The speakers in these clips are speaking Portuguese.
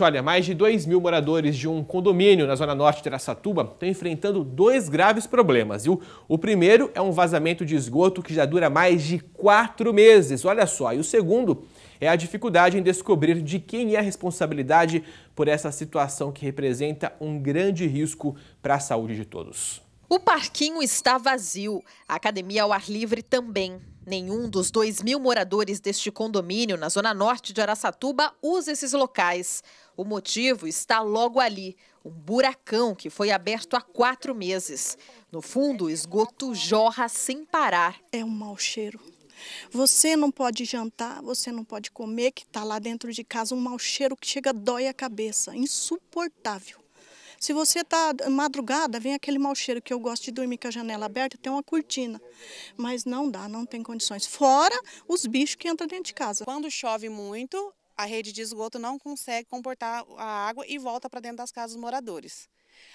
Olha, mais de 2 mil moradores de um condomínio na zona norte de Araçatuba estão enfrentando dois graves problemas, viu? O primeiro é um vazamento de esgoto que já dura mais de quatro meses, olha só. E o segundo é a dificuldade em descobrir de quem é a responsabilidade por essa situação que representa um grande risco para a saúde de todos. O parquinho está vazio, a academia ao ar livre também. Nenhum dos 2 mil moradores deste condomínio na zona norte de Araçatuba usa esses locais. O motivo está logo ali, um buracão que foi aberto há quatro meses. No fundo, o esgoto jorra sem parar. É um mau cheiro. Você não pode jantar, você não pode comer, que está lá dentro de casa um mau cheiro que chega dói a cabeça, insuportável. Se você está madrugada, vem aquele mau cheiro que eu gosto de dormir com a janela aberta, tem uma cortina. Mas não dá, não tem condições. Fora os bichos que entram dentro de casa. Quando chove muito, a rede de esgoto não consegue comportar a água e volta para dentro das casas dos moradores.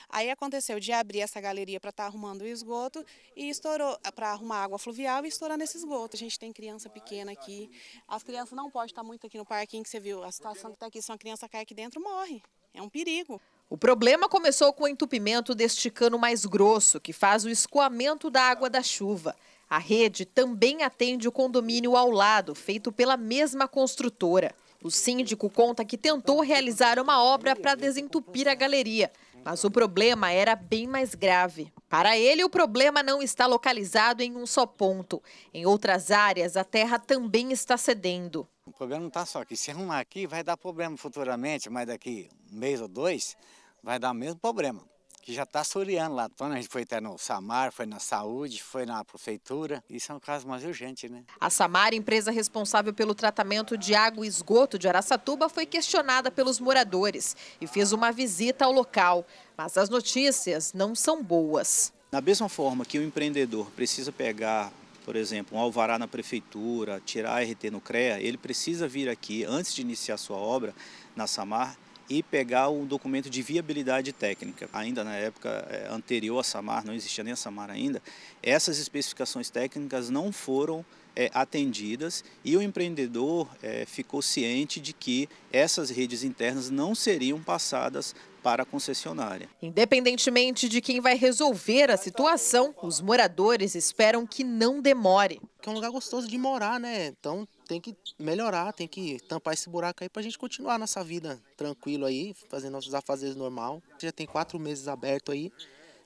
Aí aconteceu de abrir essa galeria para estar tá arrumando o esgoto e estourou eh, para arrumar água fluvial e estourando esse esgoto. A gente tem criança pequena aqui. As crianças não podem estar muito aqui no parquinho que você viu. A situação que está aqui, se uma criança cai aqui dentro, morre. É um perigo. O problema começou com o entupimento deste cano mais grosso, que faz o escoamento da água da chuva. A rede também atende o condomínio ao lado, feito pela mesma construtora. O síndico conta que tentou realizar uma obra para desentupir a galeria, mas o problema era bem mais grave. Para ele, o problema não está localizado em um só ponto. Em outras áreas, a terra também está cedendo. O problema não está só aqui. Se arrumar aqui, vai dar problema futuramente, mas daqui um mês ou dois, vai dar o mesmo problema, que já está suriando lá. Quando então, a gente foi até no Samar, foi na saúde, foi na prefeitura, isso é um caso mais urgente, né? A Samar, empresa responsável pelo tratamento de água e esgoto de Araçatuba, foi questionada pelos moradores e fez uma visita ao local. Mas as notícias não são boas. Da mesma forma que o empreendedor precisa pegar por exemplo, um alvará na prefeitura, tirar a RT no CREA, ele precisa vir aqui antes de iniciar sua obra na Samar e pegar o documento de viabilidade técnica. Ainda na época é, anterior à SAMAR, não existia nem a SAMAR ainda, essas especificações técnicas não foram é, atendidas e o empreendedor é, ficou ciente de que essas redes internas não seriam passadas para a concessionária. Independentemente de quem vai resolver a situação, os moradores esperam que não demore. É um lugar gostoso de morar, né? Então tem que melhorar, tem que tampar esse buraco aí para a gente continuar nossa vida tranquilo aí, fazendo nossos afazeres normal. Já tem quatro meses aberto aí,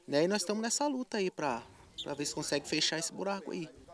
né? E nós estamos nessa luta aí para ver se consegue fechar esse buraco aí.